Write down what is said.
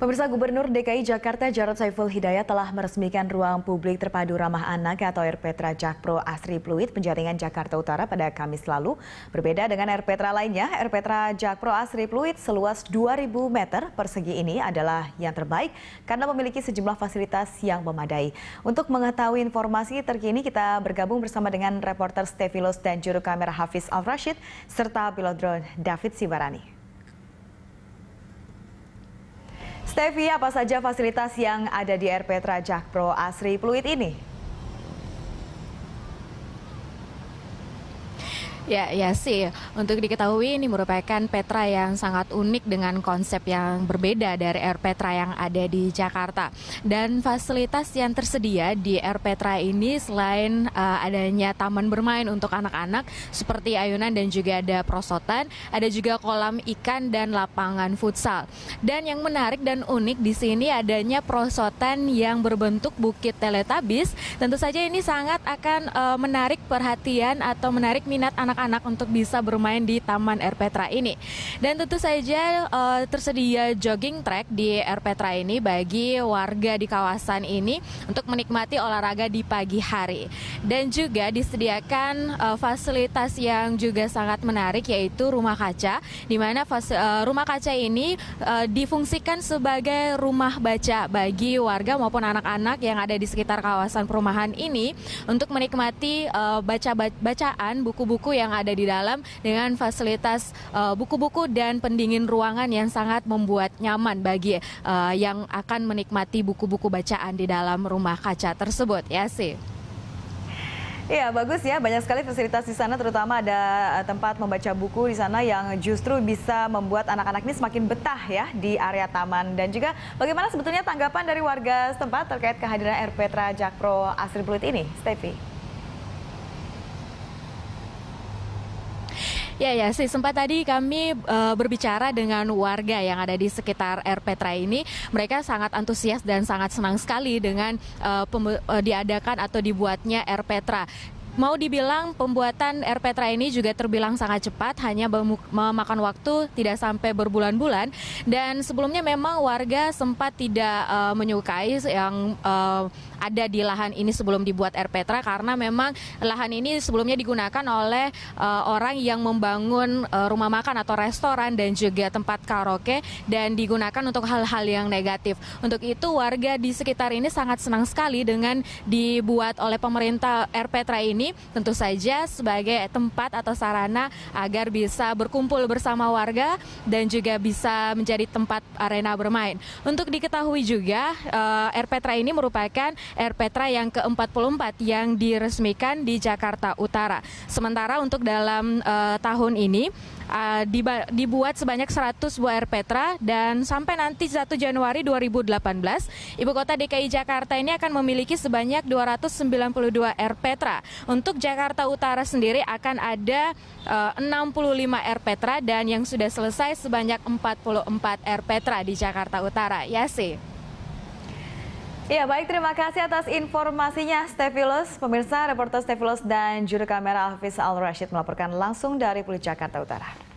Pemirsa Gubernur DKI Jakarta Jarod Saiful Hidayat telah meresmikan ruang publik terpadu ramah anak atau RPTRA Jakpro Asri Pluit Penjaringan Jakarta Utara pada Kamis lalu. Berbeda dengan RPTRA lainnya, RPTRA Jakpro Asri Pluit seluas 2000 meter persegi ini adalah yang terbaik karena memiliki sejumlah fasilitas yang memadai. Untuk mengetahui informasi terkini, kita bergabung bersama dengan reporter Stevilos dan juru kamera Hafiz Al-Rashid serta pilot drone David Sibarani. Stevi, apa saja fasilitas yang ada di RP Trajak Pro Asri Pluit ini? Ya, ya sih. Untuk diketahui ini merupakan Petra yang sangat unik dengan konsep yang berbeda dari Air Petra yang ada di Jakarta. Dan fasilitas yang tersedia di Air Petra ini selain uh, adanya taman bermain untuk anak-anak seperti ayunan dan juga ada prosotan, ada juga kolam ikan dan lapangan futsal. Dan yang menarik dan unik di sini adanya prosotan yang berbentuk bukit teletabis. Tentu saja ini sangat akan uh, menarik perhatian atau menarik minat anak-anak anak-anak untuk bisa bermain di Taman Air Petra ini. Dan tentu saja uh, tersedia jogging track di Air Petra ini bagi warga di kawasan ini untuk menikmati olahraga di pagi hari. Dan juga disediakan uh, fasilitas yang juga sangat menarik yaitu rumah kaca di mana uh, rumah kaca ini uh, difungsikan sebagai rumah baca bagi warga maupun anak-anak yang ada di sekitar kawasan perumahan ini untuk menikmati uh, baca bacaan buku-buku yang ada di dalam dengan fasilitas eh, buku-buku uh, dan pendingin ruangan yang sangat membuat nyaman bagi uh, yang akan menikmati buku-buku bacaan di dalam rumah kaca tersebut ya sih. Iya bagus ya banyak sekali fasilitas di sana terutama ada eh, tempat membaca buku di sana yang justru bisa membuat anak-anak ini semakin betah ya di area taman dan juga bagaimana sebetulnya tanggapan dari warga setempat terkait kehadiran RP Jakpro Asri Pluit ini, Stevi? Ya ya sih sempat tadi kami uh, berbicara dengan warga yang ada di sekitar RPTRA Petra ini mereka sangat antusias dan sangat senang sekali dengan uh, uh, diadakan atau dibuatnya RPTRA. Petra Mau dibilang pembuatan air ini juga terbilang sangat cepat, hanya memakan waktu tidak sampai berbulan-bulan. Dan sebelumnya memang warga sempat tidak uh, menyukai yang uh, ada di lahan ini sebelum dibuat air karena memang lahan ini sebelumnya digunakan oleh uh, orang yang membangun uh, rumah makan atau restoran dan juga tempat karaoke dan digunakan untuk hal-hal yang negatif. Untuk itu warga di sekitar ini sangat senang sekali dengan dibuat oleh pemerintah air ini ini tentu saja sebagai tempat atau sarana agar bisa berkumpul bersama warga dan juga bisa menjadi tempat arena bermain. Untuk diketahui juga Air eh, Petra ini merupakan Air Petra yang ke-44 yang diresmikan di Jakarta Utara. Sementara untuk dalam eh, tahun ini uh, dibuat sebanyak 100 buah air petra dan sampai nanti 1 Januari 2018 ibu kota DKI Jakarta ini akan memiliki sebanyak 292 air petra. Untuk Jakarta Utara sendiri akan ada eh, uh, 65 air petra dan yang sudah selesai sebanyak 44 air petra di Jakarta Utara. Ya sih. Ya baik, terima kasih atas informasinya Stefilos. Pemirsa, reporter Stefilos dan juru kamera Hafiz Al-Rashid melaporkan langsung dari Pulau Jakarta Utara.